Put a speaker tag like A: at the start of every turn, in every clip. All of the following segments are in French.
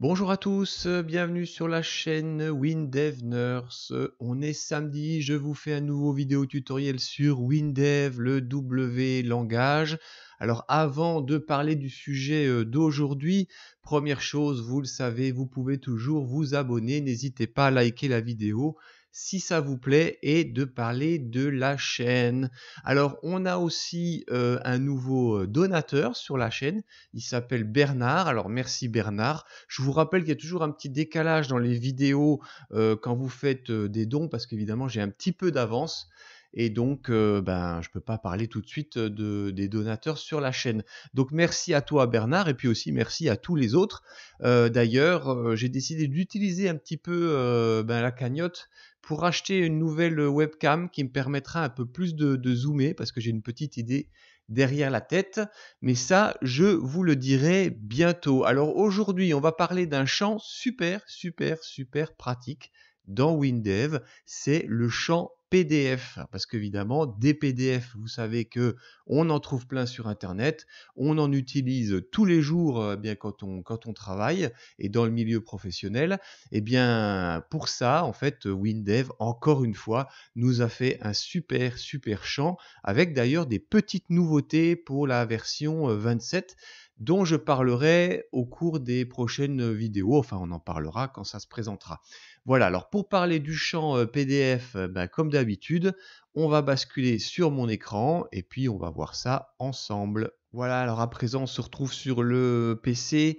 A: Bonjour à tous, bienvenue sur la chaîne WinDev Nurse. On est samedi, je vous fais un nouveau vidéo tutoriel sur WinDev, le W langage. Alors avant de parler du sujet euh, d'aujourd'hui, Première chose, vous le savez, vous pouvez toujours vous abonner. N'hésitez pas à liker la vidéo si ça vous plaît et de parler de la chaîne. Alors on a aussi euh, un nouveau euh, donateur sur la chaîne, il s'appelle Bernard, alors merci Bernard. Je vous rappelle qu'il y a toujours un petit décalage dans les vidéos euh, quand vous faites des dons parce qu'évidemment j'ai un petit peu d'avance. Et donc, ben, je ne peux pas parler tout de suite des donateurs sur la chaîne. Donc, merci à toi, Bernard, et puis aussi merci à tous les autres. D'ailleurs, j'ai décidé d'utiliser un petit peu ben, la cagnotte pour acheter une nouvelle webcam qui me permettra un peu plus de, de zoomer parce que j'ai une petite idée derrière la tête. Mais ça, je vous le dirai bientôt. Alors aujourd'hui, on va parler d'un champ super, super, super pratique dans WinDev. C'est le champ PDF parce qu'évidemment des PDF vous savez que on en trouve plein sur internet on en utilise tous les jours euh, eh bien quand on quand on travaille et dans le milieu professionnel et eh bien pour ça en fait WinDev encore une fois nous a fait un super super champ avec d'ailleurs des petites nouveautés pour la version 27 euh, dont je parlerai au cours des prochaines vidéos. Enfin, on en parlera quand ça se présentera. Voilà, alors pour parler du champ euh, PDF, euh, bah, comme d'habitude, on va basculer sur mon écran et puis on va voir ça ensemble. Voilà, alors à présent, on se retrouve sur le PC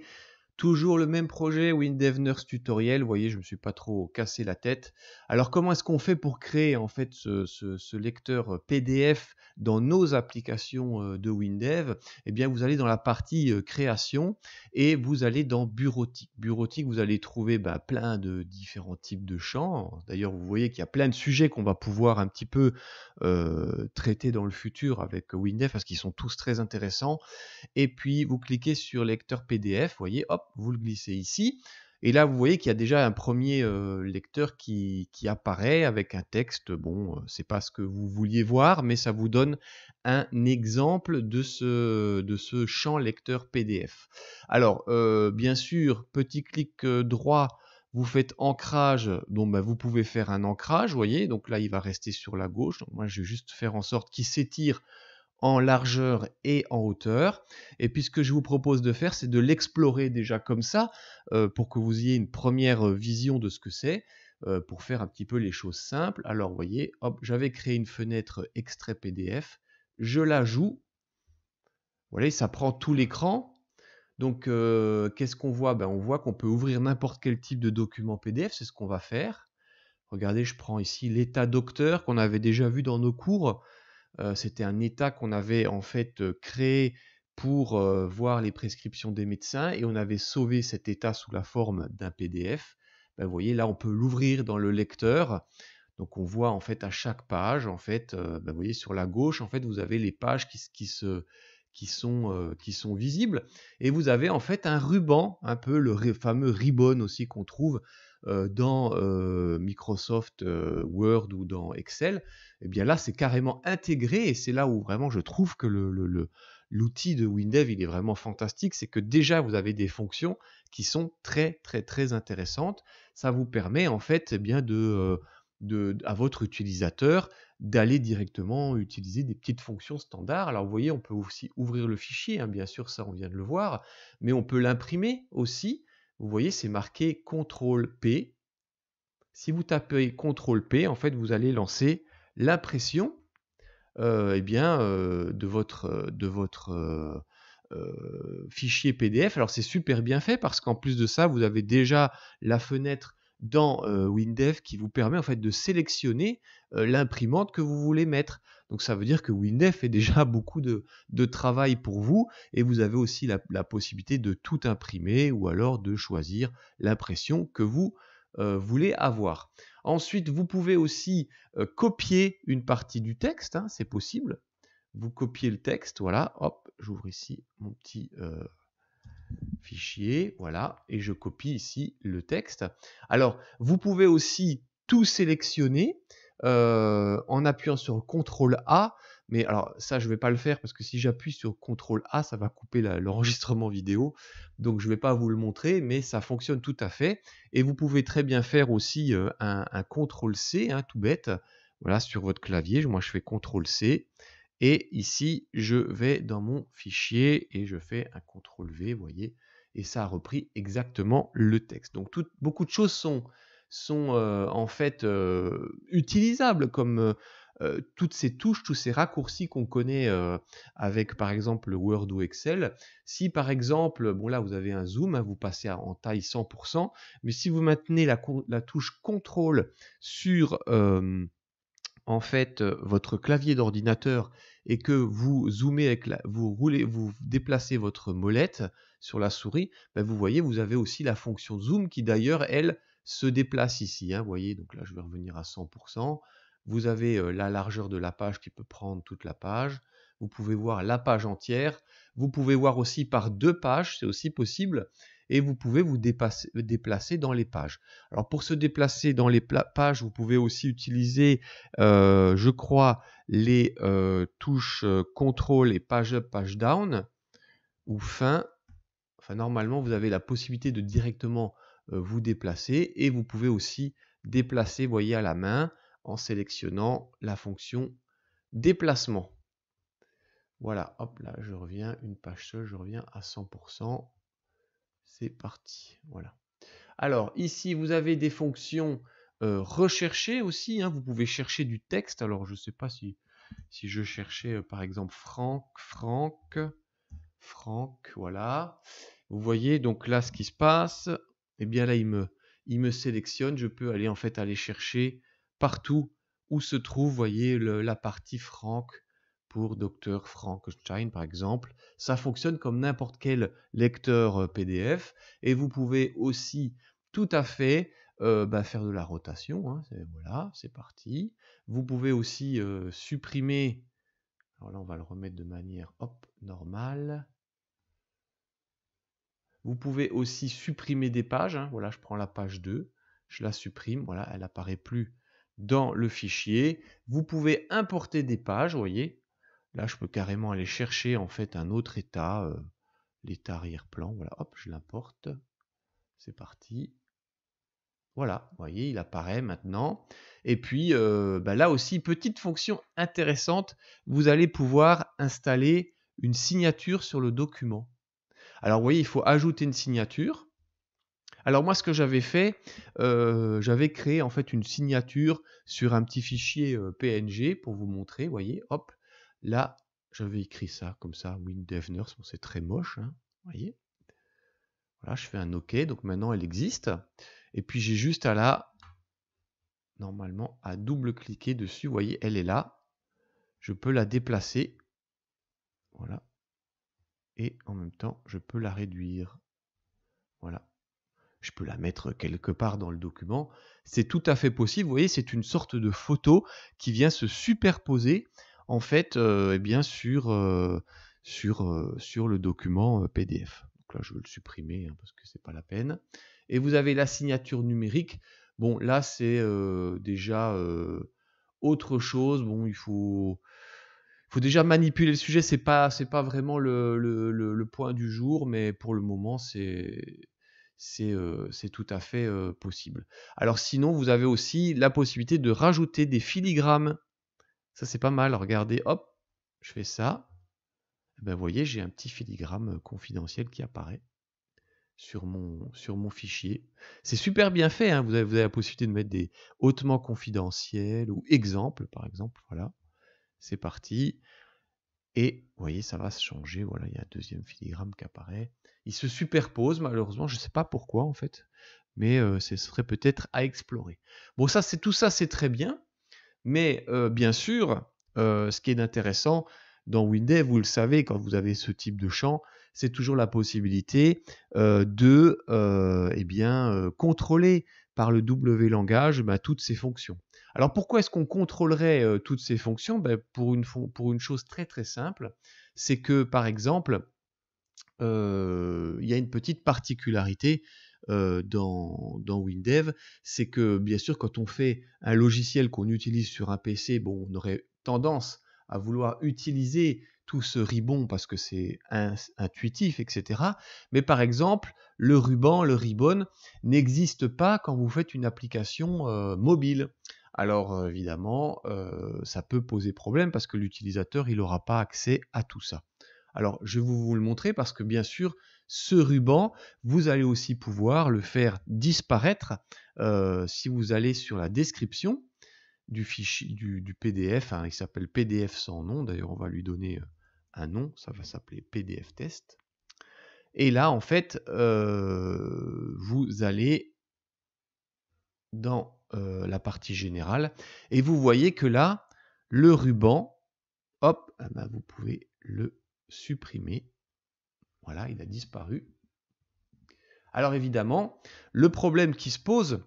A: Toujours le même projet, WinDev Nurse Tutoriel. Vous voyez, je ne me suis pas trop cassé la tête. Alors, comment est-ce qu'on fait pour créer en fait ce, lecteur PDF dans nos applications euh, de WinDev Eh bien, vous allez dans la partie euh, création et vous allez dans bureautique. Bureautique, vous allez trouver bah, plein de différents types de champs. D'ailleurs, vous voyez qu'il y a plein de sujets qu'on va pouvoir un petit peu euh, traiter dans le futur avec WinDev parce qu'ils sont tous très intéressants. Et puis, vous cliquez sur lecteur PDF. Vous voyez, hop vous le glissez ici. Et là, vous voyez qu'il y a déjà un premier euh, lecteur qui, apparaît avec un texte. Bon, euh, c'est pas ce que vous vouliez voir, mais ça vous donne un exemple de ce, champ lecteur PDF. Alors, euh, bien sûr, petit clic droit, vous faites ancrage. Donc, ben, vous pouvez faire un ancrage, vous voyez. Donc là, il va rester sur la gauche. Donc, moi, je vais juste faire en sorte qu'il s'étire en largeur et en hauteur. Et puis ce que je vous propose de faire, c'est de l'explorer déjà comme ça, euh, pour que vous ayez une première euh, vision de ce que c'est, euh, pour faire un petit peu les choses simples. Alors vous voyez, hop, j'avais créé une fenêtre extrait PDF, je la joue. voilà ça prend tout l'écran. Donc qu'est-ce qu'on voit ben, On voit qu'on peut ouvrir n'importe quel type de document PDF, c'est ce qu'on va faire. Regardez, je prends ici l'état docteur qu'on avait déjà vu dans nos cours. C'était un état qu'on avait en fait créé pour voir les prescriptions des médecins et on avait sauvé cet état sous la forme d'un PDF. Bah, vous voyez là, on peut l'ouvrir dans le lecteur. Donc on voit en fait à chaque page, en fait, bah, vous voyez sur la gauche, en fait, vous avez les pages qui, sont, qui sont visibles. Et vous avez en fait un ruban, un peu le fameux ribbon aussi qu'on trouve euh, dans euh, Microsoft euh, Word ou dans Excel, eh bien là, c'est carrément intégré et c'est là où vraiment je trouve que le, l'outil de WinDev, il est vraiment fantastique, c'est que déjà vous avez des fonctions qui sont très très très intéressantes. Ça vous permet en fait eh bien de, à votre utilisateur d'aller directement utiliser des petites fonctions standards. Alors vous voyez, on peut aussi ouvrir le fichier, hein, bien sûr, ça on vient de le voir, mais on peut l'imprimer aussi vous voyez, c'est marqué CTRL P. Si vous tapez CTRL P, en fait, vous allez lancer l'impression euh, eh bien, euh, de votre, euh, de votre fichier PDF. Alors, c'est super bien fait parce qu'en plus de ça, vous avez déjà la fenêtre dans Windev qui vous permet en fait de sélectionner l'imprimante que vous voulez mettre. Donc ça veut dire que Windef fait déjà beaucoup de, travail pour vous et vous avez aussi la, possibilité de tout imprimer ou alors de choisir l'impression que vous euh, voulez avoir. Ensuite, vous pouvez aussi euh, copier une partie du texte, hein, c'est possible. Vous copiez le texte, voilà, hop, j'ouvre ici mon petit euh, fichier, voilà, et je copie ici le texte. Alors, vous pouvez aussi tout sélectionner euh, en appuyant sur CTRL A. Mais alors ça, je ne vais pas le faire parce que si j'appuie sur CTRL A, ça va couper l'enregistrement vidéo. Donc je ne vais pas vous le montrer, mais ça fonctionne tout à fait. Et vous pouvez très bien faire aussi euh, un, CTRL C, hein, tout bête. Voilà, sur votre clavier, moi je fais CTRL C. Et ici, je vais dans mon fichier et je fais un CTRL V, vous voyez. Et ça a repris exactement le texte. Donc beaucoup de choses sont sont euh, en fait euh, utilisables comme euh, toutes ces touches, tous ces raccourcis qu'on connaît avec par exemple Word ou Excel. Si par exemple, bon là vous avez un zoom, hein, vous passez en taille 100%, mais si vous maintenez la, touche contrôle sur en fait votre clavier d'ordinateur et que vous zoomez avec vous roulez, vous déplacez votre molette sur la souris, ben, vous voyez, vous avez aussi la fonction zoom qui d'ailleurs elle se déplace ici. Hein, vous voyez, donc là, je vais revenir à 100%. Vous avez la largeur de la page qui peut prendre toute la page. Vous pouvez voir la page entière. Vous pouvez voir aussi par deux pages, c'est aussi possible. Et vous pouvez vous euh, déplacer dans les pages. Alors pour se déplacer dans les pages, vous pouvez aussi utiliser, je crois, les touches contrôle et page up, page down ou fin. Enfin, normalement, vous avez la possibilité de directement euh, vous déplacer et vous pouvez aussi déplacer, voyez, à la main en sélectionnant la fonction déplacement. Voilà, hop là, je reviens une page seule, je reviens à 100%. C'est parti, voilà. Alors ici, vous avez des fonctions rechercher recherchées aussi. Hein. vous pouvez chercher du texte. Alors je ne sais pas si, si je cherchais euh, par exemple Franck, Franck, Franck, voilà. Vous voyez donc là ce qui se passe. Et eh bien là, il me, sélectionne. Je peux aller en fait aller chercher partout où se trouve, voyez, la partie Franck pour Dr Frankenstein par exemple. Ça fonctionne comme n'importe quel lecteur euh, PDF et vous pouvez aussi tout à fait euh, bah, faire de la rotation. Hein. voilà, c'est parti. Vous pouvez aussi euh, supprimer. Alors là, on va le remettre de manière normale. Vous pouvez aussi supprimer des pages. Hein. Voilà, je prends la page 2, je la supprime. Voilà, elle n'apparaît plus dans le fichier. Vous pouvez importer des pages, vous voyez. Là, je peux carrément aller chercher en fait un autre état, euh, l'état arrière-plan. Voilà, hop, je l'importe. C'est parti. Voilà, vous voyez, il apparaît maintenant. Et puis, euh, bah, là aussi, petite fonction intéressante, vous allez pouvoir installer une signature sur le document. Alors vous voyez, il faut ajouter une signature. Alors moi, ce que j'avais fait, euh, j'avais créé en fait une signature sur un petit fichier euh, PNG pour vous montrer. voyez, hop, là, j'avais écrit ça comme ça, WinDevNurse, bon, c'est très moche, hein, vous voyez. Voilà, je fais un OK, donc maintenant elle existe. Et puis j'ai juste à la, normalement, à double-cliquer dessus, vous voyez, elle est là. Je peux la déplacer. Voilà, et en même temps, je peux la réduire. Voilà. Je peux la mettre quelque part dans le document. C'est tout à fait possible. Vous voyez, c'est une sorte de photo qui vient se superposer en fait et euh, eh bien sur, euh, sur, euh, sur le document PDF. Donc là, je vais le supprimer hein, parce que c'est pas la peine. Et vous avez la signature numérique. Bon, là, c'est déjà autre chose. Bon, il faut faut déjà manipuler le sujet. C'est pas, c'est pas vraiment le, point du jour, mais pour le moment, c'est, c'est, euh, tout à fait euh, possible. Alors sinon, vous avez aussi la possibilité de rajouter des filigrammes. Ça, c'est pas mal. Regardez, hop, je fais ça. Eh ben, vous voyez, j'ai un petit filigramme confidentiel qui apparaît sur mon, sur mon fichier. C'est super bien fait, hein. vous, avez, avez, la possibilité de mettre des hautement confidentiels ou exemples, par exemple. Voilà. C'est parti. Et vous voyez, ça va se changer. Voilà, il y a un deuxième filigramme qui apparaît. Il se superpose, malheureusement, je ne sais pas pourquoi en fait, mais euh, ce serait peut-être à explorer. Bon, ça, c'est tout ça, c'est très bien. Mais euh, bien sûr, euh, ce qui est intéressant dans Windows, vous le savez, quand vous avez ce type de champ, c'est toujours la possibilité de eh bien, contrôler par le W langage bah, toutes ces fonctions. Alors pourquoi est-ce qu'on contrôlerait toutes ces fonctions ben, pour, une chose très très simple, c'est que par exemple, il y a une petite particularité dans, dans, WinDev, c'est que bien sûr quand on fait un logiciel qu'on utilise sur un PC, on aurait tendance à vouloir utiliser tout ce ribbon parce que c'est intuitif, etc. Mais par exemple, le ruban, le ribbon n'existe pas quand vous faites une application mobile. Alors évidemment, ça peut poser problème parce que l'utilisateur, il n'aura pas accès à tout ça. Alors je vais vous le montrer parce que bien sûr, ce ruban, vous allez aussi pouvoir le faire disparaître si vous allez sur la description du fichier du, PDF. Hein, il s'appelle PDF sans nom. D'ailleurs, on va lui donner un nom. Ça va s'appeler PDF test. Et là, en fait, vous allez dans euh, la partie générale. Et vous voyez que là, le ruban, hop, ah bah, vous pouvez le supprimer. Voilà, il a disparu. Alors évidemment, le problème qui se pose,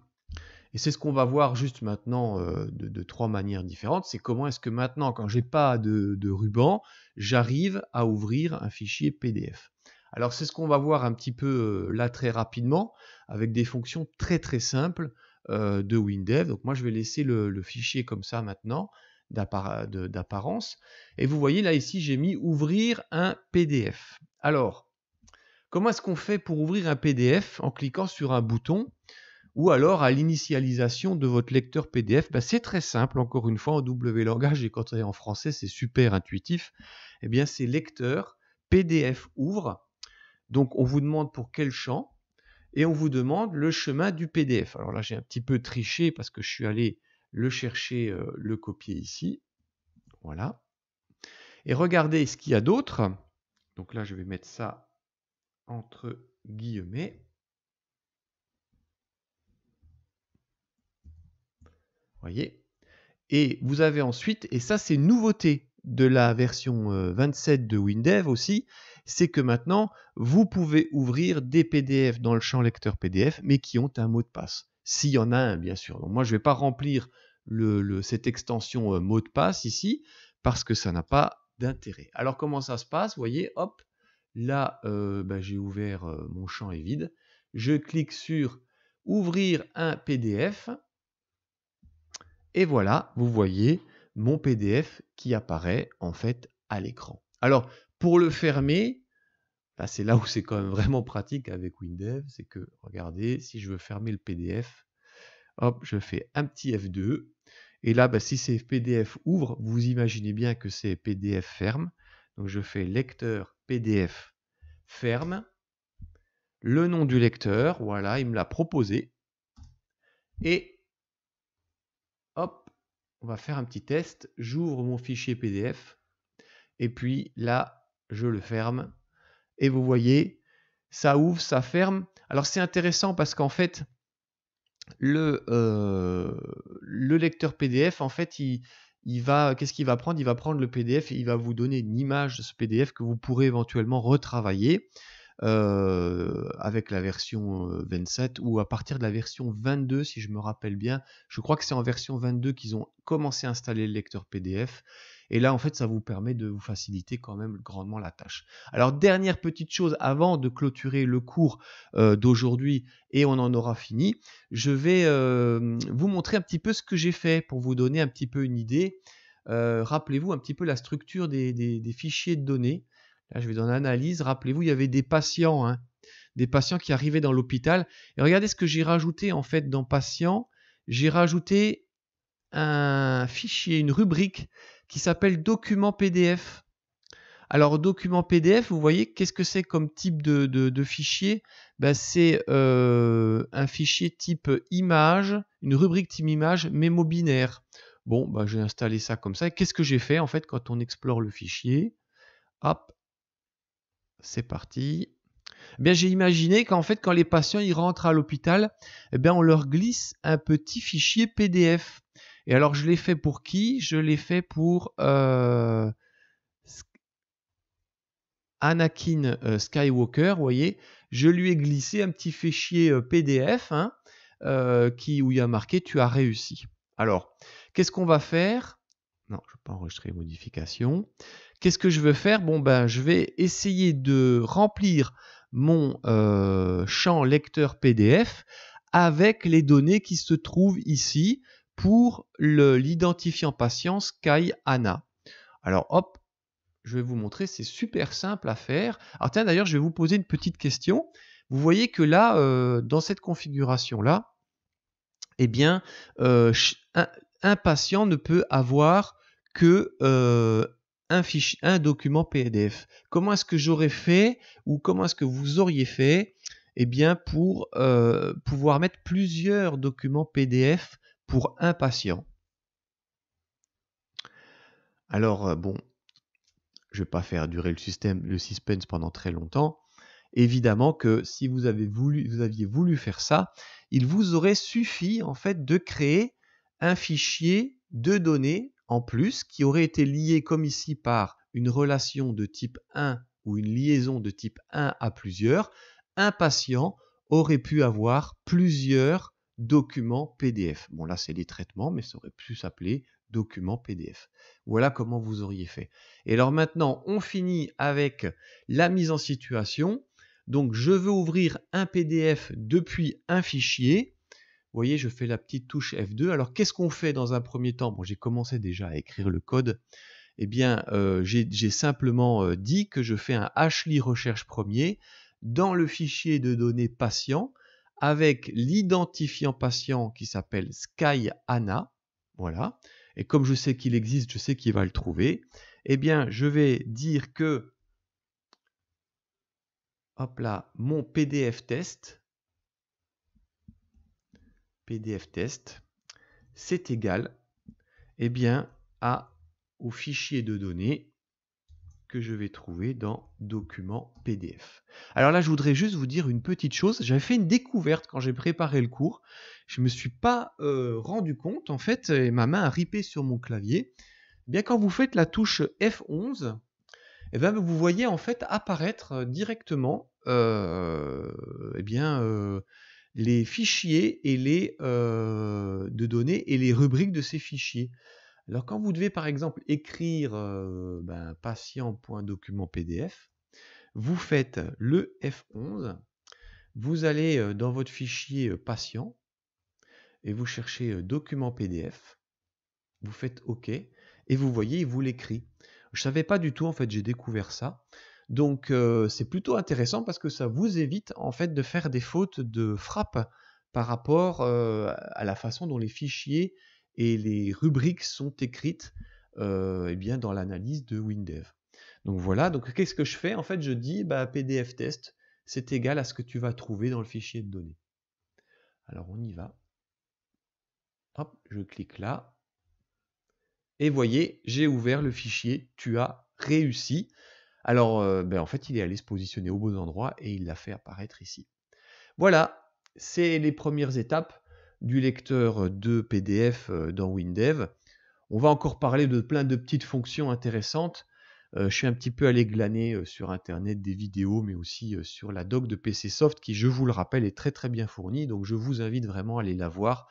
A: et c'est ce qu'on va voir juste maintenant euh, de, trois manières différentes, c'est comment est-ce que maintenant, quand j'ai pas de, ruban, j'arrive à ouvrir un fichier PDF. Alors c'est ce qu'on va voir un petit peu euh, là très rapidement, avec des fonctions très très simples, euh, de WinDev. Donc moi, je vais laisser le, fichier comme ça maintenant d'apparence. Et vous voyez là ici, j'ai mis ouvrir un PDF. Alors, comment est-ce qu'on fait pour ouvrir un PDF en cliquant sur un bouton ou alors à l'initialisation de votre lecteur PDF, bah, c'est très simple, encore une fois, en W langage et quand est en français, c'est super intuitif. Eh bien, c'est lecteur, PDF ouvre. Donc, on vous demande pour quel champ et on vous demande le chemin du PDF. Alors là, j'ai un petit peu triché parce que je suis allé le chercher, euh, le copier ici. Voilà. Et regardez ce qu'il y a d'autre. Donc là, je vais mettre ça entre guillemets. Voyez. Et vous avez ensuite, et ça c'est une nouveauté de la version 27 euh, de WinDev aussi, c'est que maintenant, vous pouvez ouvrir des PDF dans le champ lecteur PDF, mais qui ont un mot de passe. S'il y en a un, bien sûr. Donc moi, je ne vais pas remplir cette extension euh, mot de passe ici, parce que ça n'a pas d'intérêt. Alors comment ça se passe Vous voyez, hop, là, euh, ben, j'ai ouvert, euh, mon champ est vide. Je clique sur ouvrir un PDF. Et voilà, vous voyez mon PDF qui apparaît en fait à l'écran. Alors, pour le fermer, bah, c'est là où c'est quand même vraiment pratique avec WinDev, c'est que, regardez, si je veux fermer le PDF, hop, je fais un petit F2, et là, bah, si c'est PDF ouvre vous imaginez bien que c'est PDF ferme, donc je fais lecteur PDF ferme, le nom du lecteur, voilà, il me l'a proposé, et hop, on va faire un petit test, j'ouvre mon fichier PDF, et puis là, je le ferme. Et vous voyez, ça ouvre, ça ferme. Alors c'est intéressant parce qu'en fait, le, euh, lecteur PDF, en fait, il, va, qu'est-ce qu'il va prendre Il va prendre le PDF et il va vous donner une image de ce PDF que vous pourrez éventuellement retravailler euh, avec la version 27 euh, ou à partir de la version 22, si je me rappelle bien. Je crois que c'est en version 22 qu'ils ont commencé à installer le lecteur PDF et là, en fait, ça vous permet de vous faciliter quand même grandement la tâche. Alors, dernière petite chose avant de clôturer le cours euh, d'aujourd'hui et on en aura fini, je vais euh, vous montrer un petit peu ce que j'ai fait pour vous donner un petit peu une idée. Euh, rappelez-vous un petit peu la structure des, fichiers de données. Là, je vais dans l'analyse. Rappelez-vous, il y avait des patients, hein, des patients qui arrivaient dans l'hôpital. Et regardez ce que j'ai rajouté en fait dans patients. J'ai rajouté un fichier, une rubrique qui s'appelle document PDF. Alors document PDF, vous voyez qu'est-ce que c'est comme type de, fichier ben, C'est euh, un fichier type image, une rubrique type image, mémo binaire. Bon, ben, j'ai installé ça comme ça. Qu'est-ce que j'ai fait en fait quand on explore le fichier Hop, c'est parti. Eh bien, j'ai imaginé qu'en fait, quand les patients rentrent à l'hôpital, eh on leur glisse un petit fichier PDF. Et alors, je l'ai fait pour qui Je l'ai fait pour euh, Anakin euh, Skywalker, vous voyez. Je lui ai glissé un petit fichier euh, PDF hein, qui, où il y a marqué « Tu as réussi ». Alors, qu'est-ce qu'on va faire Non, je ne vais pas enregistrer les modifications. Qu'est-ce que je veux faire Bon, ben, je vais essayer de remplir mon champ lecteur PDF avec les données qui se trouvent ici pour l'identifiant patient Sky Anna. Alors hop, je vais vous montrer, c'est super simple à faire. Alors tiens, d'ailleurs, je vais vous poser une petite question. Vous voyez que là, euh, dans cette configuration-là, eh bien, euh, un, patient ne peut avoir que euh, un, un document PDF. Comment est-ce que j'aurais fait ou comment est-ce que vous auriez fait eh bien, pour pouvoir mettre plusieurs documents PDF pour un patient. Alors, euh, bon, je vais pas faire durer le système, le suspense pendant très longtemps. Évidemment que si vous, avez voulu, vous aviez voulu faire ça, il vous aurait suffi en fait de créer un fichier de données en plus qui aurait été lié comme ici par une relation de type 1 ou une liaison de type 1 à plusieurs. Un patient aurait pu avoir plusieurs document PDF. Bon là c'est les traitements, mais ça aurait pu s'appeler document PDF. Voilà comment vous auriez fait. Et alors maintenant, on finit avec la mise en situation. Donc je veux ouvrir un PDF depuis un fichier. Vous voyez, je fais la petite touche F2. Alors qu'est-ce qu'on fait dans un premier temps Bon, j'ai commencé déjà à écrire le code. Eh bien, euh, j'ai simplement euh, dit que je fais un Ashley recherche premier dans le fichier de données patient avec l'identifiant patient qui s'appelle Sky Anna, Voilà. Et comme je sais qu'il existe, je sais qu'il va le trouver. Eh bien, je vais dire que hop là, mon PDF test PDF test c'est égal eh bien à au fichier de données je vais trouver dans document PDF. Alors là, je voudrais juste vous dire une petite chose. J'avais fait une découverte quand j'ai préparé le cours. Je me suis pas euh, rendu compte, en fait, et ma main a ripé sur mon clavier. bien, quand vous faites la touche F11, et eh bien, vous voyez en fait apparaître euh, directement et euh, eh bien, les fichiers et les, de données et les rubriques de ces fichiers. Alors quand vous devez par exemple écrire ben, patient.document PDF, vous faites le F11, vous allez dans votre fichier patient et vous cherchez document PDF, vous faites OK et vous voyez, il vous l'écrit. Je ne savais pas du tout en fait, j'ai découvert ça. Donc c'est plutôt intéressant parce que ça vous évite en fait de faire des fautes de frappe par rapport à la façon dont les fichiers et les rubriques sont écrites euh, eh bien, dans l'analyse de WinDev. Donc voilà, donc qu'est-ce que je fais En fait, je dis bah, PDF test, c'est égal à ce que tu vas trouver dans le fichier de données. Alors on y va. Hop, je clique là. Et voyez, j'ai ouvert le fichier tu as réussi. Alors euh, ben, en fait, il est allé se positionner au bon endroit et il l'a fait apparaître ici. Voilà, c'est les premières étapes du lecteur de PDF euh, dans WinDev. On va encore parler de plein de petites fonctions intéressantes. Euh, je suis un petit peu allé glaner euh, sur Internet des vidéos, mais aussi sur la doc de PC Soft, qui, je vous le rappelle, est très très bien fournie. Donc je vous invite vraiment à aller la voir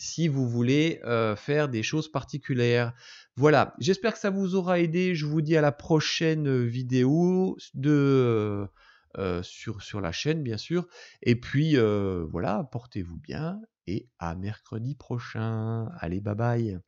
A: si vous voulez faire des choses particulières. Voilà, j'espère que ça vous aura aidé. Je vous dis à la prochaine vidéo de... Euh, sur, sur la chaîne, bien sûr. Et puis, euh, voilà, portez-vous bien et à mercredi prochain. Allez, bye bye.